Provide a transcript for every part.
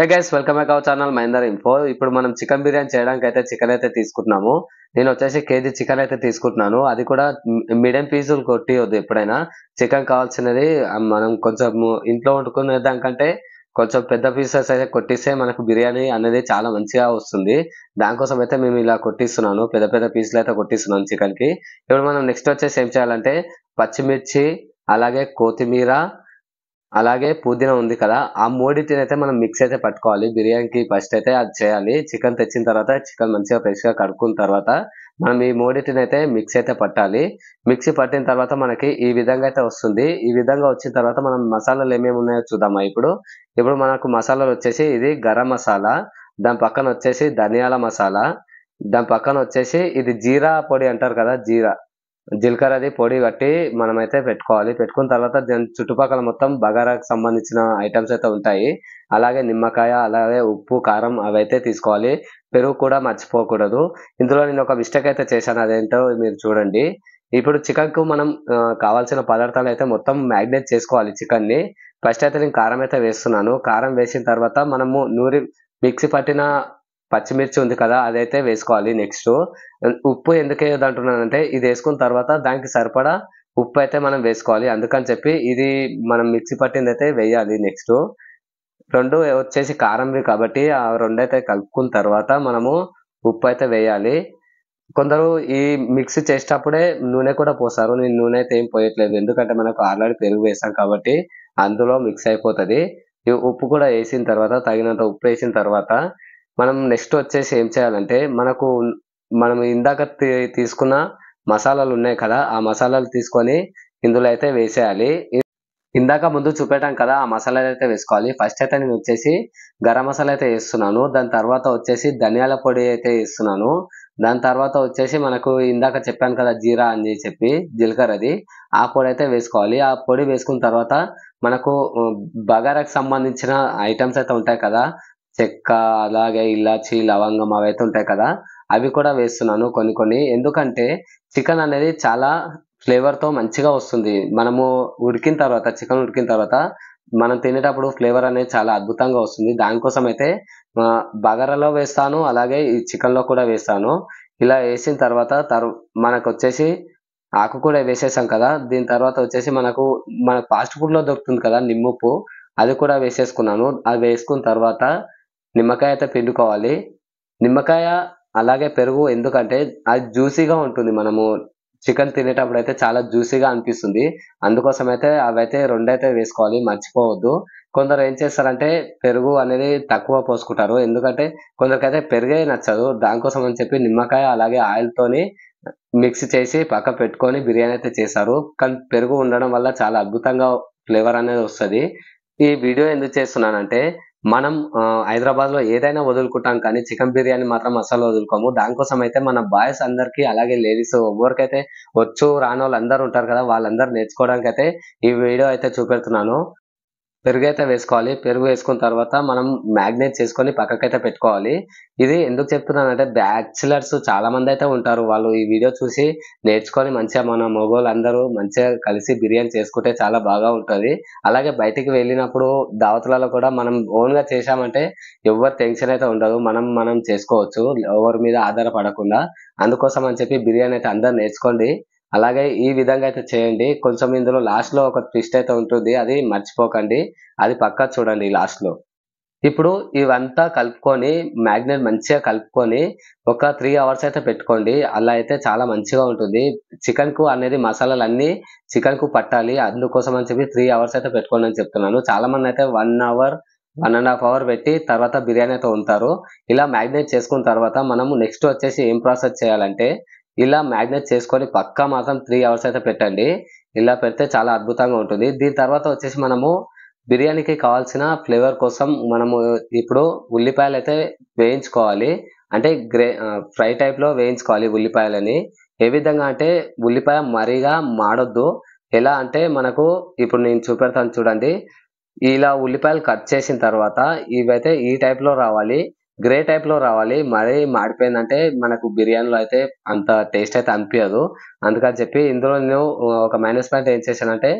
hey guys welcome back our channel Mahender info ఇప్పుడు మనం chicken biryani చేయడానికి అయితే చికెన్ అయితే తీసుకుంటున్నాము నేను వచ్చేసి కేజీ చికెన్ అయితే తీసుకుంటున్నాను అది కూడా మీడియం పీసులు కొట్టియొద్దు ఎప్పుడైనా చికెన్ కావాల్సినది మనం కొంచెం ఇంట్లో వండుకునే దానికంటే కొంచెం పెద్ద పీసెస్ అయితే కొట్టిస్తే మనకు బిర్యానీ అనేది చాలా మంచిగా వస్తుంది దానికోసం అయితే మేము ఇలా కొట్టిస్తున్నాను పెద్ద పెద్ద పీసులు అయితే కొట్టిస్తున్నాను చికెన్కి ఇప్పుడు మనం నెక్స్ట్ వచ్చేసి ఏం చేయాలంటే పచ్చిమిర్చి అలాగే కొత్తిమీర అలాగే పుదీనా ఉంది కదా ఆ మూడింటిని అయితే మనం మిక్స్ అయితే పట్టుకోవాలి బిర్యానీకి ఫస్ట్ అయితే అది చేయాలి చికెన్ తెచ్చిన తర్వాత చికెన్ మంచిగా ఫ్రెష్గా కడుక్కున్న తర్వాత మనం ఈ మూడింటిని అయితే మిక్స్ అయితే పట్టాలి మిక్సీ పట్టిన తర్వాత మనకి ఈ విధంగా అయితే వస్తుంది ఈ విధంగా వచ్చిన తర్వాత మనం మసాలాలు ఏమేమి ఉన్నాయో చూద్దామా ఇప్పుడు ఇప్పుడు మనకు మసాలాలు వచ్చేసి ఇది గరం మసాలా దాని పక్కన వచ్చేసి ధనియాల మసాలా దాని పక్కన వచ్చేసి ఇది జీరా పొడి అంటారు కదా జీరా జీలకర్ర అది పొడి కట్టి మనమైతే పెట్టుకోవాలి పెట్టుకున్న తర్వాత దాని చుట్టుపక్కల మొత్తం బగారాకు సంబంధించిన ఐటమ్స్ అయితే ఉంటాయి అలాగే నిమ్మకాయ అలాగే ఉప్పు కారం అవైతే తీసుకోవాలి పెరుగు కూడా మర్చిపోకూడదు ఇందులో నేను ఒక మిస్టేక్ అయితే చేశాను అదేంటో మీరు చూడండి ఇప్పుడు చికెన్కు మనం కావాల్సిన పదార్థాలు అయితే మొత్తం మ్యాగ్నేట్ చేసుకోవాలి చికెన్ని ఫస్ట్ అయితే నేను కారం అయితే వేస్తున్నాను కారం వేసిన తర్వాత మనము నూరి మిక్సీ పట్టిన పచ్చిమిర్చి ఉంది కదా అదైతే వేసుకోవాలి నెక్స్ట్ ఉప్పు ఎందుకు వేయదంటున్నానంటే ఇది వేసుకున్న తర్వాత దానికి సరిపడా ఉప్పు అయితే మనం వేసుకోవాలి అందుకని చెప్పి ఇది మనం మిక్సీ పట్టింది అయితే వేయాలి నెక్స్ట్ రెండు వచ్చేసి కారంవి కాబట్టి ఆ రెండు అయితే కలుపుకున్న తర్వాత మనము ఉప్పు అయితే వేయాలి కొందరు ఈ మిక్సీ చేసేటప్పుడే నూనె కూడా పోస్తారు నేను నూనె అయితే ఏం పోయట్లేదు ఎందుకంటే మనకు ఆల్రెడీ పెరుగు వేసాం కాబట్టి అందులో మిక్స్ అయిపోతుంది ఈ ఉప్పు కూడా వేసిన తర్వాత తగినంత ఉప్పు వేసిన తర్వాత మనం నెక్స్ట్ వచ్చేసి ఏం చేయాలంటే మనకు మనం ఇందాక తీసుకున్న మసాలాలు ఉన్నాయి కదా ఆ మసాలాలు తీసుకొని ఇందులో అయితే వేసేయాలి ఇందాక ముందు చూపెట్టాం కదా ఆ మసాలాలు అయితే వేసుకోవాలి ఫస్ట్ అయితే నేను వచ్చేసి గరం మసాలా అయితే వేస్తున్నాను దాని తర్వాత వచ్చేసి ధనియాల పొడి అయితే వేస్తున్నాను దాని తర్వాత వచ్చేసి మనకు ఇందాక చెప్పాను కదా జీరా అని చెప్పి జీలకర్ర అది ఆ పొడి అయితే వేసుకోవాలి ఆ పొడి వేసుకున్న తర్వాత మనకు బగారాకు సంబంధించిన ఐటమ్స్ అయితే ఉంటాయి కదా చెక్క అలాగే ఇలాచి లవంగం అవైతే ఉంటాయి కదా అవి కూడా వేస్తున్నాను కొన్ని కొన్ని ఎందుకంటే చికెన్ అనేది చాలా ఫ్లేవర్తో మంచిగా వస్తుంది మనము ఉడికిన తర్వాత చికెన్ ఉడికిన తర్వాత మనం తినేటప్పుడు ఫ్లేవర్ అనేది చాలా అద్భుతంగా వస్తుంది దానికోసం అయితే బగరలో వేస్తాను అలాగే ఈ చికెన్లో కూడా వేస్తాను ఇలా వేసిన తర్వాత తరు మనకు వచ్చేసి ఆకు కూడా వేసేసాం కదా దీని తర్వాత వచ్చేసి మనకు మన ఫాస్ట్ ఫుడ్లో దొరుకుతుంది కదా నిమ్మప్పు అది కూడా వేసేసుకున్నాను అది వేసుకున్న తర్వాత నిమ్మకాయ అయితే పిండుకోవాలి నిమ్మకాయ అలాగే పెరుగు ఎందుకంటే అది జ్యూసీగా ఉంటుంది మనము చికెన్ తినేటప్పుడు అయితే చాలా జ్యూసీగా అనిపిస్తుంది అందుకోసం అయితే అవైతే రెండైతే వేసుకోవాలి మర్చిపోవద్దు కొందరు ఏం చేస్తారంటే పెరుగు అనేది తక్కువ పోసుకుంటారు ఎందుకంటే కొందరికైతే పెరుగే నచ్చదు దానికోసం అని చెప్పి నిమ్మకాయ అలాగే ఆయిల్తోని మిక్స్ చేసి పక్క పెట్టుకొని బిర్యానీ అయితే చేస్తారు కానీ పెరుగు ఉండడం వల్ల చాలా అద్భుతంగా ఫ్లేవర్ అనేది వస్తుంది ఈ వీడియో ఎందుకు చేస్తున్నానంటే మనం హైదరాబాద్ లో ఏదైనా వదులుకుంటాం కానీ చికెన్ బిర్యానీ మాత్రం అసలు వదులుకోము దానికోసం అయితే మన బాయ్స్ అందరికి అలాగే లేడీస్ ఎవరికైతే వచ్చు రాని వాళ్ళు అందరూ ఉంటారు కదా వాళ్ళందరూ నేర్చుకోవడానికి అయితే ఈ వీడియో అయితే చూపెడుతున్నాను పెరుగు అయితే వేసుకోవాలి పెరుగు వేసుకున్న తర్వాత మనం మ్యాగ్నేట్ చేసుకొని పక్కకైతే పెట్టుకోవాలి ఇది ఎందుకు చెప్తున్నాను అంటే బ్యాచిలర్స్ చాలా మంది అయితే ఉంటారు వాళ్ళు ఈ వీడియో చూసి నేర్చుకొని మంచిగా మన మొగోళ్ళు అందరూ మంచిగా కలిసి బిర్యానీ చేసుకుంటే చాలా బాగా ఉంటుంది అలాగే బయటికి వెళ్ళినప్పుడు దావతులలో కూడా మనం ఓన్ గా చేసామంటే ఎవరు టెన్షన్ అయితే ఉండదు మనం మనం చేసుకోవచ్చు ఎవరి మీద ఆధారపడకుండా అందుకోసం అని చెప్పి బిర్యానీ అయితే అందరు నేర్చుకోండి అలాగే ఈ విధంగా అయితే చేయండి కొంచెం ఇందులో లాస్ట్లో ఒక ట్విస్ట్ అయితే ఉంటుంది అది మర్చిపోకండి అది పక్కా చూడండి లాస్ట్లో ఇప్పుడు ఇవంతా కలుపుకొని మ్యాగ్నెట్ మంచిగా కలుపుకొని ఒక త్రీ అవర్స్ అయితే పెట్టుకోండి అలా అయితే చాలా మంచిగా ఉంటుంది చికెన్కు అనేది మసాలాలు అన్నీ చికెన్కు పట్టాలి అందుకోసం అని చెప్పి త్రీ అవర్స్ అయితే పెట్టుకోండి అని చెప్తున్నాను చాలా మంది అయితే one hour one and half hour పెట్టి తర్వాత బిర్యానీ అయితే ఉంటారు ఇలా మ్యాగ్నెట్ చేసుకున్న తర్వాత మనము నెక్స్ట్ వచ్చేసి ఏం ప్రాసెస్ చేయాలంటే ఇలా మ్యాగ్నెట్ చేసుకొని పక్కా మాత్రం త్రీ అవర్స్ అయితే పెట్టండి ఇలా పెడితే చాలా అద్భుతంగా ఉంటుంది దీని తర్వాత వచ్చేసి మనము బిర్యానీకి కావాల్సిన ఫ్లేవర్ కోసం మనము ఇప్పుడు ఉల్లిపాయలు అయితే వేయించుకోవాలి అంటే గ్రే ఫ్రై టైప్లో వేయించుకోవాలి ఉల్లిపాయలని ఏ విధంగా అంటే ఉల్లిపాయ మరీగా మాడొద్దు ఎలా అంటే మనకు ఇప్పుడు నేను చూపెడతాను చూడండి ఇలా ఉల్లిపాయలు కట్ చేసిన తర్వాత ఇవైతే ఈ టైప్లో రావాలి గ్రే టైప్ లో రావాలి మరీ మాడిపోయిందంటే మనకు బిర్యానీలో అయితే అంత టేస్ట్ అయితే అనిపించదు అందుకని చెప్పి ఇందులో నేను ఒక మైనస్ పాయింట్ ఏం చేశానంటే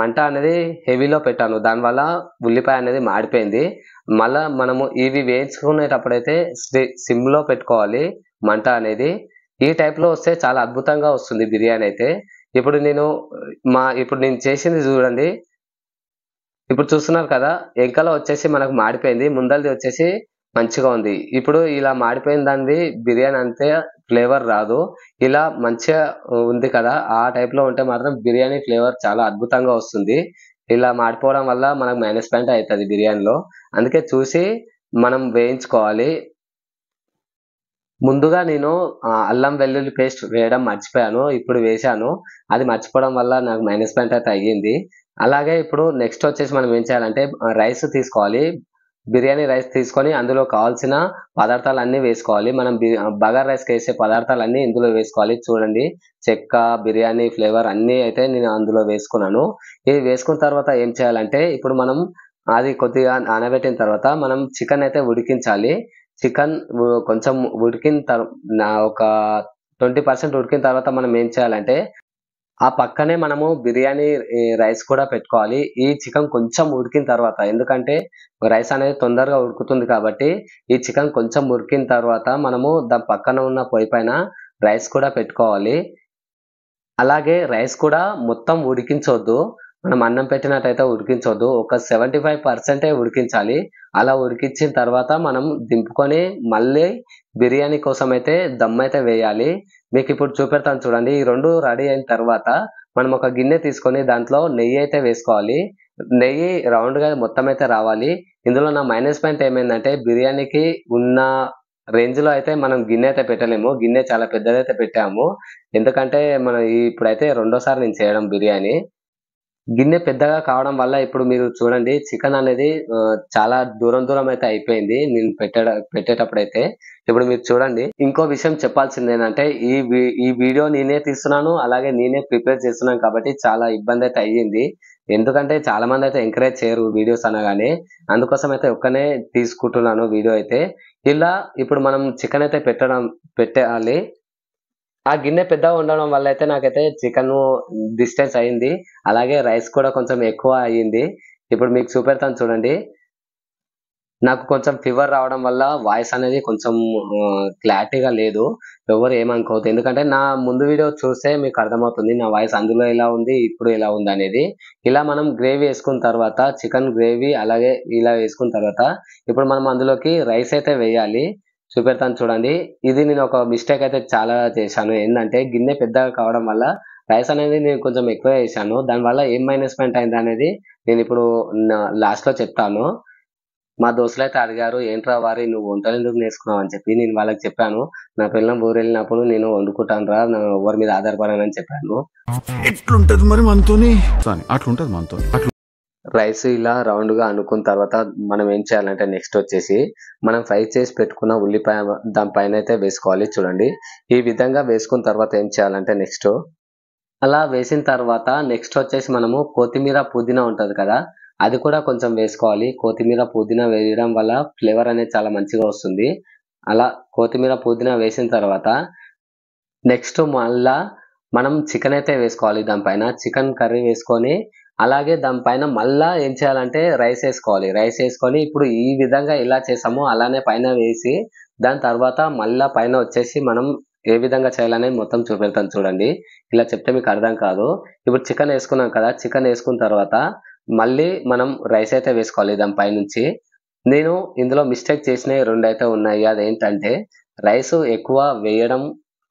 మంట అనేది హెవీలో పెట్టాను దానివల్ల ఉల్లిపాయ అనేది మాడిపోయింది మళ్ళా మనము ఇవి వేయించుకునేటప్పుడైతే సిమ్లో పెట్టుకోవాలి మంట అనేది ఈ లో వస్తే చాలా అద్భుతంగా వస్తుంది బిర్యానీ అయితే ఇప్పుడు నేను మా ఇప్పుడు నేను చేసింది చూడండి ఇప్పుడు చూస్తున్నారు కదా ఎంకలో వచ్చేసి మనకు మాడిపోయింది ముందలది వచ్చేసి మంచిగా ఉంది ఇప్పుడు ఇలా మాడిపోయిన దానిది బిర్యానీ అంతే ఫ్లేవర్ రాదు ఇలా మంచిగా ఉంది కదా ఆ టైప్లో ఉంటే మాత్రం బిర్యానీ ఫ్లేవర్ చాలా అద్భుతంగా వస్తుంది ఇలా మాడిపోవడం వల్ల మనకు మైనస్ పాయింట్ అవుతుంది బిర్యానీలో అందుకే చూసి మనం వేయించుకోవాలి ముందుగా నేను అల్లం వెల్లుల్లి పేస్ట్ వేయడం మర్చిపోయాను ఇప్పుడు వేశాను అది మర్చిపోవడం వల్ల నాకు మైనస్ పాయింట్ అయితే అయ్యింది అలాగే ఇప్పుడు నెక్స్ట్ వచ్చేసి మనం ఏం చేయాలంటే రైస్ తీసుకోవాలి బిర్యానీ రైస్ తీసుకొని అందులో కావాల్సిన పదార్థాలు అన్నీ వేసుకోవాలి మనం బగార్ రైస్ వేసే పదార్థాలు అన్నీ ఇందులో వేసుకోవాలి చూడండి చెక్క బిర్యానీ ఫ్లేవర్ అన్నీ అయితే నేను అందులో వేసుకున్నాను ఇది వేసుకున్న తర్వాత ఏం చేయాలంటే ఇప్పుడు మనం అది కొద్దిగా నానబెట్టిన తర్వాత మనం చికెన్ అయితే ఉడికించాలి చికెన్ కొంచెం ఉడికిన తర్వాత ఒక ట్వంటీ పర్సెంట్ ఉడికిన తర్వాత మనం ఏం చేయాలంటే ఆ పక్కనే మనము బిర్యానీ రైస్ కూడా పెట్టుకోవాలి ఈ చికెన్ కొంచెం ఉడికిన తర్వాత ఎందుకంటే రైస్ అనేది తొందరగా ఉడుకుతుంది కాబట్టి ఈ చికెన్ కొంచెం ఉడికిన తర్వాత మనము దాని పక్కన ఉన్న పొయ్యి పైన రైస్ కూడా పెట్టుకోవాలి అలాగే రైస్ కూడా మొత్తం ఉడికించవద్దు మనం అన్నం పెట్టినట్టయితే ఉడికించొద్దు ఒక సెవెంటీ ఫైవ్ పర్సెంటే ఉడికించాలి అలా ఉడికించిన తర్వాత మనం దింపుకొని మళ్ళీ బిర్యానీ కోసం అయితే దమ్ అయితే వేయాలి మీకు ఇప్పుడు చూపెడతాను చూడండి ఈ రెండు రెడీ అయిన తర్వాత మనం ఒక గిన్నె తీసుకొని దాంట్లో నెయ్యి అయితే వేసుకోవాలి నెయ్యి రౌండ్గా మొత్తం అయితే రావాలి ఇందులో నా మైనస్ పాయింట్ ఏమైందంటే బిర్యానీకి ఉన్న రేంజ్లో అయితే మనం గిన్నె అయితే పెట్టలేము గిన్నె చాలా పెద్దదైతే పెట్టాము ఎందుకంటే మనం ఇప్పుడైతే రెండోసారి నేను చేయడం బిర్యానీ గిన్నె పెద్దగా కావడం వల్ల ఇప్పుడు మీరు చూడండి చికెన్ అనేది చాలా దూరం దూరం అయితే అయిపోయింది నేను పెట్టడ పెట్టేటప్పుడు అయితే ఇప్పుడు మీరు చూడండి ఇంకో విషయం చెప్పాల్సింది ఏంటంటే ఈ ఈ వీడియో నేనే తీస్తున్నాను అలాగే నేనే ప్రిపేర్ చేస్తున్నాను కాబట్టి చాలా ఇబ్బంది అయితే అయ్యింది ఎందుకంటే చాలా మంది అయితే ఎంకరేజ్ చేయరు వీడియోస్ అనగానే అందుకోసం అయితే ఒక్కనే తీసుకుంటున్నాను వీడియో అయితే ఇలా ఇప్పుడు మనం చికెన్ అయితే పెట్టడం పెట్టాలి ఆ గిన్నె పెద్ద ఉండడం వల్ల అయితే నాకైతే చికెన్ డిస్టెన్స్ అయింది అలాగే రైస్ కూడా కొంచెం ఎక్కువ అయ్యింది ఇప్పుడు మీకు చూపెడతాను చూడండి నాకు కొంచెం ఫీవర్ రావడం వల్ల వాయిస్ అనేది కొంచెం క్లారిటీగా లేదు ఎవరు ఏమనుకోవద్దు ఎందుకంటే నా ముందు వీడియో చూస్తే మీకు అర్థమవుతుంది నా వాయిస్ అందులో ఎలా ఉంది ఇప్పుడు ఎలా ఉంది అనేది ఇలా మనం గ్రేవీ వేసుకున్న తర్వాత చికెన్ గ్రేవీ అలాగే ఇలా వేసుకున్న తర్వాత ఇప్పుడు మనం అందులోకి రైస్ అయితే వేయాలి చూపెడతాను చూడండి ఇది నేను ఒక మిస్టేక్ అయితే చాలా చేశాను ఏంటంటే గిన్నె పెద్దగా కావడం వల్ల రైస్ అనేది నేను కొంచెం ఎక్కువ వేసాను దానివల్ల ఏం మైనస్ పాయింట్ అయింది అనేది నేను ఇప్పుడు లాస్ట్లో చెప్తాను మా దోస్తులు అయితే అడిగారు ఏంట్రా వారి నువ్వు వంటలు ఎందుకు నేర్చుకున్నావు అని చెప్పి నేను వాళ్ళకి చెప్పాను నా పిల్లలు ఊరు వెళ్ళినప్పుడు నేను వండుకుంటాను రా ఎవరి మీద ఆధారపడను అని చెప్పాను ఎట్లుంటది మరి మనతోని అట్లుంటది మనతో రైస్ ఇలా రౌండ్గా అనుకున్న తర్వాత మనం ఏం చేయాలంటే నెక్స్ట్ వచ్చేసి మనం ఫ్రై చేసి పెట్టుకున్న ఉల్లిపాయ దానిపైన అయితే వేసుకోవాలి చూడండి ఈ విధంగా వేసుకున్న తర్వాత ఏం చేయాలంటే నెక్స్ట్ అలా వేసిన తర్వాత నెక్స్ట్ వచ్చేసి మనము కొత్తిమీర పుదీనా ఉంటుంది కదా అది కూడా కొంచెం వేసుకోవాలి కొత్తిమీర పుదీనా వేయడం వల్ల ఫ్లేవర్ అనేది చాలా మంచిగా వస్తుంది అలా కొత్తిమీర పుదీనా వేసిన తర్వాత నెక్స్ట్ మళ్ళా మనం చికెన్ అయితే వేసుకోవాలి దానిపైన చికెన్ కర్రీ వేసుకొని అలాగే దానిపైన మళ్ళా ఏం చేయాలంటే రైస్ వేసుకోవాలి రైస్ వేసుకొని ఇప్పుడు ఈ విధంగా ఇలా చేసామో అలానే పైన వేసి దాని తర్వాత మళ్ళా పైన వచ్చేసి మనం ఏ విధంగా చేయాలనేది మొత్తం చూపెడతాను చూడండి ఇలా చెప్తే మీకు అర్థం కాదు ఇప్పుడు చికెన్ వేసుకున్నాం కదా చికెన్ వేసుకున్న తర్వాత మళ్ళీ మనం రైస్ అయితే వేసుకోవాలి దానిపై నుంచి నేను ఇందులో మిస్టేక్ చేసినవి రెండు అయితే ఉన్నాయి అదేంటంటే రైస్ ఎక్కువ వేయడం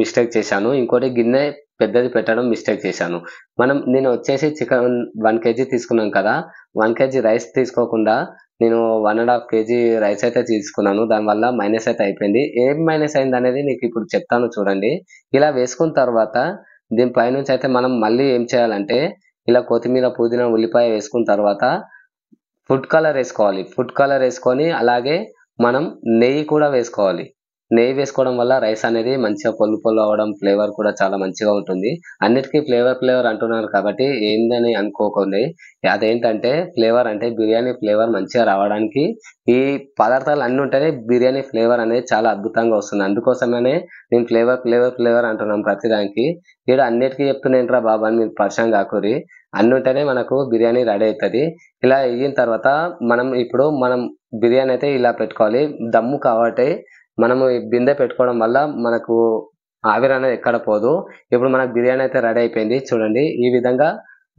మిస్టేక్ చేశాను ఇంకోటి గిన్నె పెద్దది పెట్టడం మిస్టేక్ చేశాను మనం నేను వచ్చేసి చికెన్ వన్ కేజీ తీసుకున్నాను కదా వన్ కేజీ రైస్ తీసుకోకుండా నేను one and half KG rice అయితే తీసుకున్నాను దానివల్ల మైనస్ అయితే అయిపోయింది ఏం మైనస్ అయింది అనేది నీకు ఇప్పుడు చెప్తాను చూడండి ఇలా వేసుకున్న తర్వాత దీని నుంచి అయితే మనం మళ్ళీ ఏం చేయాలంటే ఇలా కొత్తిమీర పుదీనా ఉల్లిపాయ వేసుకున్న తర్వాత ఫుడ్ కలర్ వేసుకోవాలి ఫుడ్ కలర్ వేసుకొని అలాగే మనం నెయ్యి కూడా వేసుకోవాలి నెయ్యి వేసుకోవడం వల్ల రైస్ అనేది మంచిగా పొల్లు పొల్లు అవడం ఫ్లేవర్ కూడా చాలా మంచిగా ఉంటుంది అన్నిటికీ ఫ్లేవర్ ఫ్లేవర్ అంటున్నారు కాబట్టి ఏందని అనుకోకండి అదేంటంటే ఫ్లేవర్ అంటే బిర్యానీ ఫ్లేవర్ మంచిగా రావడానికి ఈ పదార్థాలు అన్ని ఉంటేనే బిర్యానీ ఫ్లేవర్ అనేది చాలా అద్భుతంగా వస్తుంది అందుకోసమనే నేను ఫ్లేవర్ ఫ్లేవర్ ఫ్లేవర్ అంటున్నాం ప్రతిదానికి ఇక్కడ అన్నిటికీ చెప్తున్నాంట్రా బాబా అని మీరు పరిచయం కాకూరి అన్ని ఉంటేనే మనకు బిర్యానీ రెడీ అవుతుంది ఇలా అయిన తర్వాత మనం ఇప్పుడు మనం బిర్యానీ అయితే ఇలా పెట్టుకోవాలి దమ్ము కాబట్టి మనము బిందె పెట్టుకోవడం వల్ల మనకు ఆవిరి అనేది ఎక్కడ పోదు ఇప్పుడు మనకు బిర్యానీ అయితే రెడీ అయిపోయింది చూడండి ఈ విధంగా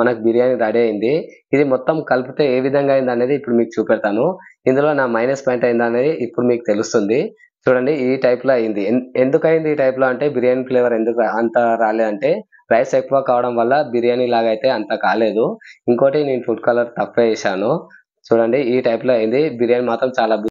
మనకు బిర్యానీ రెడీ అయింది ఇది మొత్తం కలిపితే ఏ విధంగా అయింది అనేది ఇప్పుడు మీకు చూపెడతాను ఇందులో నా మైనస్ పాయింట్ అయింది అనేది ఇప్పుడు మీకు తెలుస్తుంది చూడండి ఈ టైప్లో అయింది ఎందుకు అయింది ఈ టైప్లో అంటే బిర్యానీ ఫ్లేవర్ ఎందుకు అంత రాలేదంటే అంటే రైస్ ఎక్కువ కావడం వల్ల బిర్యానీ లాగా అయితే అంత కాలేదు ఇంకోటి నేను ఫుడ్ కలర్ తక్కువ వేసాను చూడండి ఈ టైప్లో అయింది బిర్యానీ మాత్రం చాలా